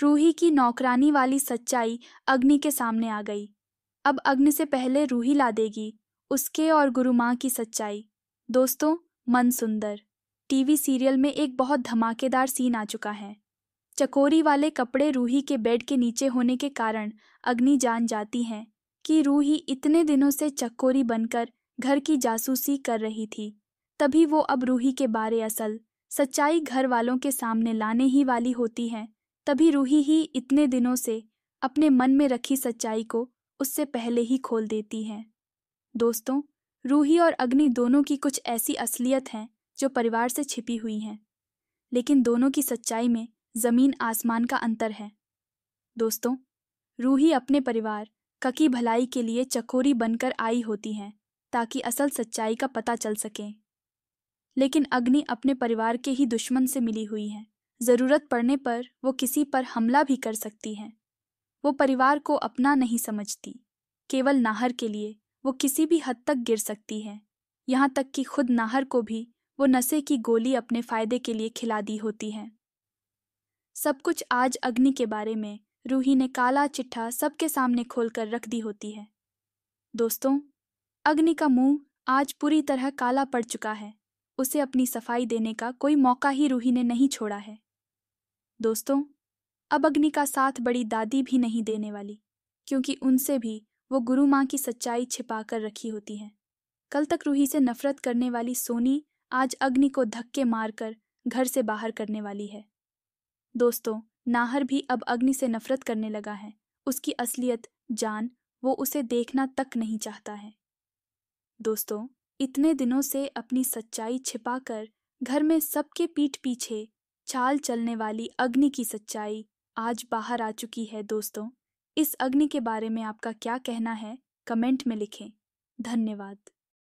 रूही की नौकरानी वाली सच्चाई अग्नि के सामने आ गई अब अग्नि से पहले रूही ला देगी उसके और गुरु माँ की सच्चाई दोस्तों मन सुंदर टीवी सीरियल में एक बहुत धमाकेदार सीन आ चुका है चकोरी वाले कपड़े रूही के बेड के नीचे होने के कारण अग्नि जान जाती हैं कि रूही इतने दिनों से चकोरी बनकर घर की जासूसी कर रही थी तभी वो अब रूही के बारे असल सच्चाई घर वालों के सामने लाने ही वाली होती है तभी रूही ही इतने दिनों से अपने मन में रखी सच्चाई को उससे पहले ही खोल देती है दोस्तों रूही और अग्नि दोनों की कुछ ऐसी असलियत हैं जो परिवार से छिपी हुई हैं लेकिन दोनों की सच्चाई में ज़मीन आसमान का अंतर है दोस्तों रूही अपने परिवार ककी भलाई के लिए चकोरी बनकर आई होती हैं ताकि असल सच्चाई का पता चल सके लेकिन अग्नि अपने परिवार के ही दुश्मन से मिली हुई है ज़रूरत पड़ने पर वो किसी पर हमला भी कर सकती हैं वो परिवार को अपना नहीं समझती केवल नाहर के लिए वो किसी भी हद तक गिर सकती है यहाँ तक कि खुद नाहर को भी वो नशे की गोली अपने फायदे के लिए खिला दी होती है सब कुछ आज अग्नि के बारे में रूही ने काला चिट्ठा सबके सामने खोलकर रख दी होती है दोस्तों अग्नि का मुंह आज पूरी तरह काला पड़ चुका है उसे अपनी सफाई देने का कोई मौका ही रूही ने नहीं छोड़ा है दोस्तों अब अग्नि का साथ बड़ी दादी भी नहीं देने वाली क्योंकि उनसे भी वो गुरु माँ की सच्चाई छिपा कर रखी होती है कल तक रूही से नफरत करने वाली सोनी आज अग्नि को धक्के मारकर घर से बाहर करने वाली है दोस्तों नाहर भी अब अग्नि से नफरत करने लगा है उसकी असलियत जान वो उसे देखना तक नहीं चाहता है दोस्तों इतने दिनों से अपनी सच्चाई छिपा कर घर में सबके पीठ पीछे चाल चलने वाली अग्नि की सच्चाई आज बाहर आ चुकी है दोस्तों इस अग्नि के बारे में आपका क्या कहना है कमेंट में लिखें धन्यवाद